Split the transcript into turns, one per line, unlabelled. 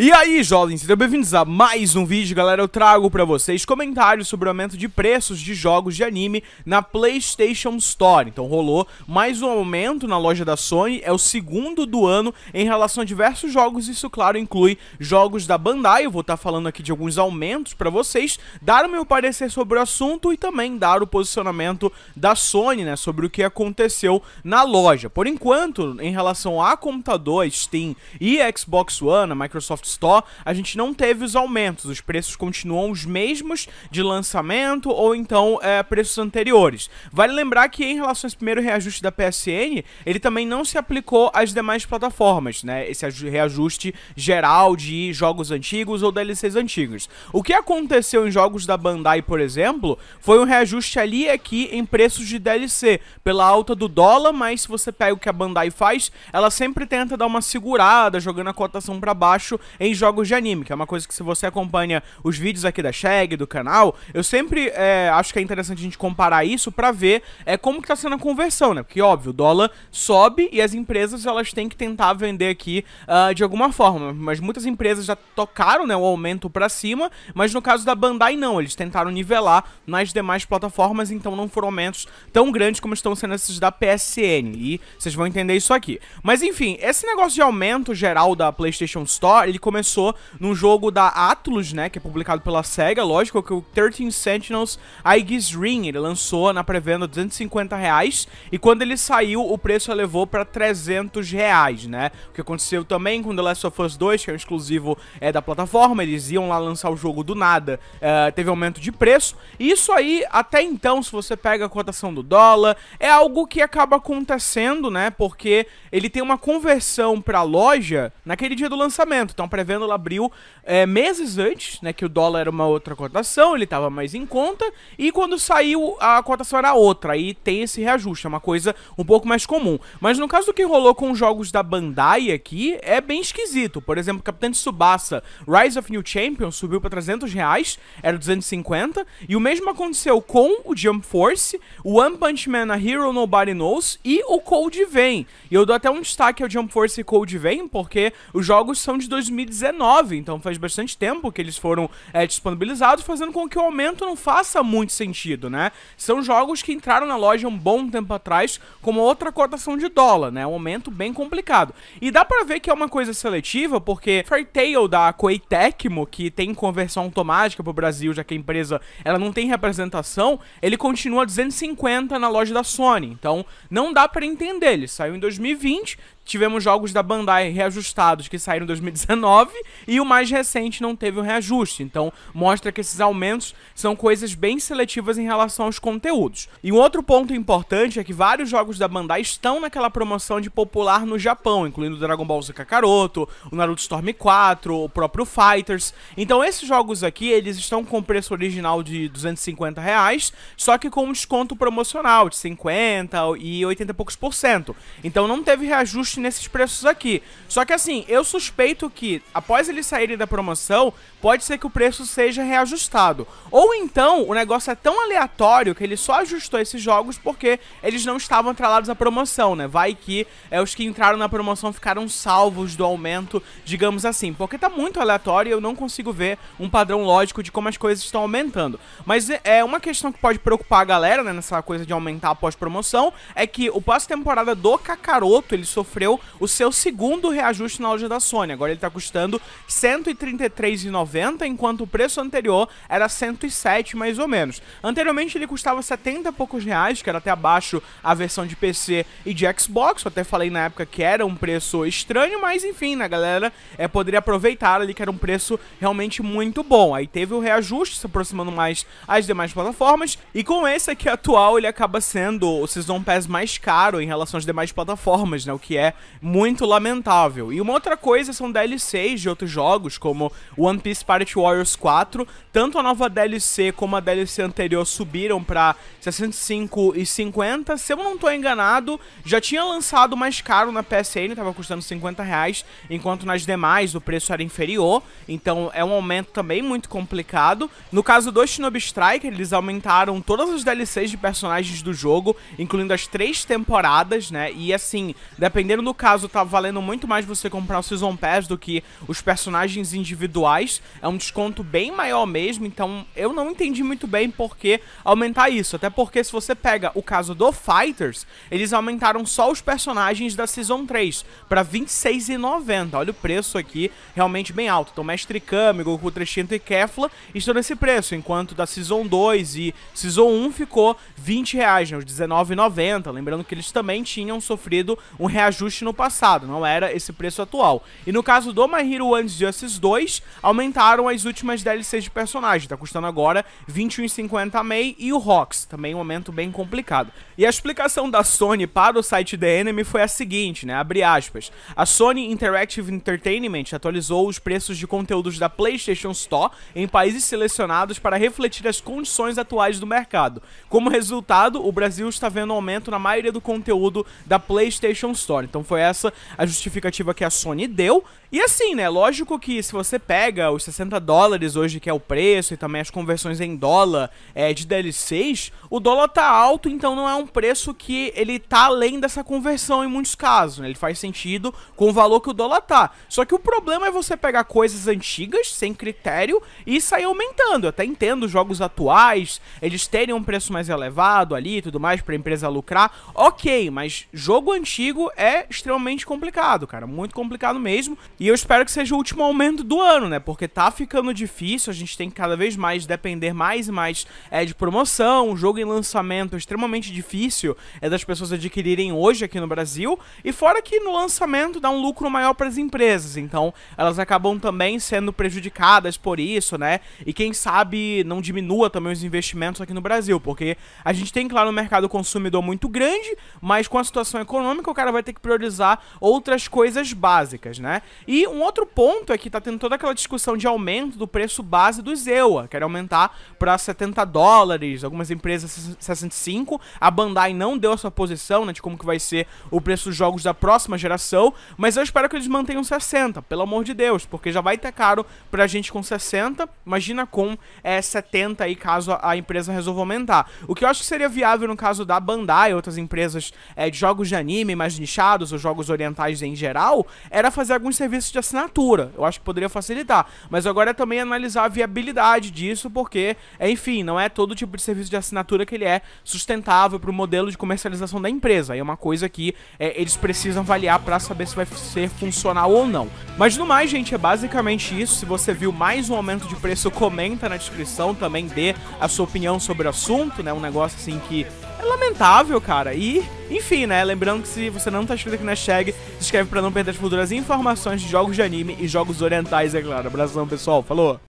E aí, jovens, sejam bem-vindos a mais um vídeo, galera. Eu trago para vocês comentários sobre o aumento de preços de jogos de anime na PlayStation Store. Então, rolou mais um aumento na loja da Sony, é o segundo do ano em relação a diversos jogos. Isso, claro, inclui jogos da Bandai. Eu vou estar tá falando aqui de alguns aumentos para vocês, dar o meu parecer sobre o assunto e também dar o posicionamento da Sony, né, sobre o que aconteceu na loja. Por enquanto, em relação a computador, Steam e Xbox One, a Microsoft Store, a gente não teve os aumentos, os preços continuam os mesmos de lançamento ou então é, preços anteriores. Vale lembrar que em relação a esse primeiro reajuste da PSN, ele também não se aplicou às demais plataformas, né? Esse reajuste geral de jogos antigos ou DLCs antigos. O que aconteceu em jogos da Bandai, por exemplo, foi um reajuste ali e aqui em preços de DLC, pela alta do dólar, mas se você pega o que a Bandai faz, ela sempre tenta dar uma segurada, jogando a cotação para baixo em jogos de anime, que é uma coisa que se você acompanha os vídeos aqui da Shag, do canal, eu sempre é, acho que é interessante a gente comparar isso para ver é, como que tá sendo a conversão, né? Porque, óbvio, o dólar sobe e as empresas elas têm que tentar vender aqui uh, de alguma forma. Mas muitas empresas já tocaram né, o aumento para cima, mas no caso da Bandai não, eles tentaram nivelar nas demais plataformas, então não foram aumentos tão grandes como estão sendo esses da PSN. E vocês vão entender isso aqui. Mas enfim, esse negócio de aumento geral da PlayStation Store, ele começou num jogo da Atlus, né, que é publicado pela SEGA, lógico, que é o 13 Sentinels Aegis Ring, ele lançou na pré-venda 250 reais, e quando ele saiu, o preço elevou para 300 reais, né, o que aconteceu também com The Last of Us 2, que é um exclusivo é, da plataforma, eles iam lá lançar o jogo do nada, é, teve aumento de preço, e isso aí, até então, se você pega a cotação do dólar, é algo que acaba acontecendo, né, porque ele tem uma conversão para loja naquele dia do lançamento, então prevendo pré-venda abriu é, meses antes, né? Que o dólar era uma outra cotação, ele estava mais em conta. E quando saiu, a cotação era outra. Aí tem esse reajuste, é uma coisa um pouco mais comum. Mas no caso do que rolou com os jogos da Bandai aqui, é bem esquisito. Por exemplo, Capitão Tsubasa Rise of New Champions subiu para 300 reais, era 250. E o mesmo aconteceu com o Jump Force, o One Punch Man, a Hero Nobody Knows e o Cold Vein. E eu dou até um destaque ao Jump Force e Cold Vein, porque os jogos são de 2000 2019, então faz bastante tempo que eles foram é, disponibilizados, fazendo com que o aumento não faça muito sentido, né? São jogos que entraram na loja um bom tempo atrás com uma outra cotação de dólar, né? Um aumento bem complicado. E dá para ver que é uma coisa seletiva, porque Tail da Koei Tecmo, que tem conversão automática pro Brasil, já que a empresa ela não tem representação, ele continua 250 na loja da Sony. Então, não dá para entender. Ele saiu em 2020, tivemos jogos da Bandai reajustados que saíram em 2019 e o mais recente não teve um reajuste. Então, mostra que esses aumentos são coisas bem seletivas em relação aos conteúdos. E um outro ponto importante é que vários jogos da Bandai estão naquela promoção de popular no Japão, incluindo Dragon Ball Z Kakaroto, o Naruto Storm 4, o próprio Fighters. Então, esses jogos aqui, eles estão com preço original de 250 reais, só que com um desconto promocional de 50 e 80 e poucos por cento. Então, não teve reajuste nesses preços aqui. Só que assim, eu suspeito que após eles saírem da promoção, pode ser que o preço seja reajustado. Ou então, o negócio é tão aleatório que ele só ajustou esses jogos porque eles não estavam atralados à promoção, né? Vai que é, os que entraram na promoção ficaram salvos do aumento, digamos assim. Porque tá muito aleatório e eu não consigo ver um padrão lógico de como as coisas estão aumentando. Mas é, é uma questão que pode preocupar a galera, né? Nessa coisa de aumentar após promoção, é que o pós temporada do Kakaroto, ele sofreu recebeu o seu segundo reajuste na loja da Sony. Agora ele está custando R$ 133,90, enquanto o preço anterior era 107 mais ou menos. Anteriormente ele custava 70 e poucos reais, que era até abaixo a versão de PC e de Xbox. Eu até falei na época que era um preço estranho, mas enfim, né, galera? É, poderia aproveitar ali que era um preço realmente muito bom. Aí teve o reajuste, se aproximando mais as demais plataformas. E com esse aqui atual, ele acaba sendo o Season Pass mais caro em relação às demais plataformas, né? O que é muito lamentável. E uma outra coisa são DLCs de outros jogos, como One Piece Pirate Warriors 4. Tanto a nova DLC como a DLC anterior subiram para 65 e 50. Se eu não estou enganado, já tinha lançado mais caro na PSN, estava custando 50 reais, enquanto nas demais o preço era inferior. Então é um aumento também muito complicado. No caso do Shinobi Strike, eles aumentaram todas as DLCs de personagens do jogo, incluindo as três temporadas, né? E assim, dependendo dinheiro, no caso, tá valendo muito mais você comprar o Season Pass do que os personagens individuais. É um desconto bem maior mesmo, então eu não entendi muito bem por que aumentar isso. Até porque se você pega o caso do Fighters, eles aumentaram só os personagens da Season 3 para R$26,90. Olha o preço aqui, realmente bem alto. Então Mestre Kami, Goku 300 e Kefla estão nesse preço, enquanto da Season 2 e Season 1 ficou R$20,00, né, os R$19,90. Lembrando que eles também tinham sofrido um reajuste no passado, não era esse preço atual. E no caso do My Hero One Justice 2, aumentaram as últimas DLCs de personagem, tá custando agora 21,50 a e o Rox, também um aumento bem complicado. E a explicação da Sony para o site The Enemy foi a seguinte, né, abre aspas, a Sony Interactive Entertainment atualizou os preços de conteúdos da PlayStation Store em países selecionados para refletir as condições atuais do mercado. Como resultado, o Brasil está vendo aumento na maioria do conteúdo da PlayStation Store. Então, então foi essa a justificativa que a Sony deu. E assim, né? Lógico que se você pega os 60 dólares hoje, que é o preço, e também as conversões em dólar é, de DLCs, o dólar tá alto, então não é um preço que ele tá além dessa conversão em muitos casos. Né? Ele faz sentido com o valor que o dólar tá. Só que o problema é você pegar coisas antigas, sem critério, e sair aumentando. Eu até entendo jogos atuais, eles terem um preço mais elevado ali e tudo mais, pra empresa lucrar. Ok, mas jogo antigo é extremamente complicado, cara. Muito complicado mesmo. E eu espero que seja o último aumento do ano, né? Porque tá ficando difícil, a gente tem que cada vez mais depender mais e mais é, de promoção. O jogo em lançamento é extremamente difícil é das pessoas adquirirem hoje aqui no Brasil. E fora que no lançamento dá um lucro maior para as empresas. Então elas acabam também sendo prejudicadas por isso, né? E quem sabe não diminua também os investimentos aqui no Brasil, porque a gente tem, claro, um mercado consumidor muito grande, mas com a situação econômica o cara vai ter que priorizar priorizar outras coisas básicas, né? E um outro ponto é que tá tendo toda aquela discussão de aumento do preço base do EUA, quer aumentar para 70 dólares, algumas empresas 65. A Bandai não deu a sua posição, né, de como que vai ser o preço dos jogos da próxima geração, mas eu espero que eles mantenham 60, pelo amor de Deus, porque já vai ter caro pra gente com 60, imagina com é, 70 aí caso a, empresa resolva aumentar. O que eu acho que seria viável no caso da Bandai, outras empresas é, de jogos de anime mais nichados, jogos, os jogos orientais em geral, era fazer alguns serviços de assinatura. Eu acho que poderia facilitar. Mas agora é também analisar a viabilidade disso, porque, enfim, não é todo tipo de serviço de assinatura que ele é sustentável para o modelo de comercialização da empresa. É uma coisa que é, eles precisam avaliar para saber se vai ser funcional ou não. Mas no mais, gente, é basicamente isso. Se você viu mais um aumento de preço, comenta na descrição também, dê a sua opinião sobre o assunto, né? Um negócio assim que é lamentável, cara. E, enfim, né? Lembrando que se você não tá inscrito aqui na Shag, se inscreve pra não perder as futuras informações de jogos de anime e jogos orientais, é claro. Abração, pessoal. Falou!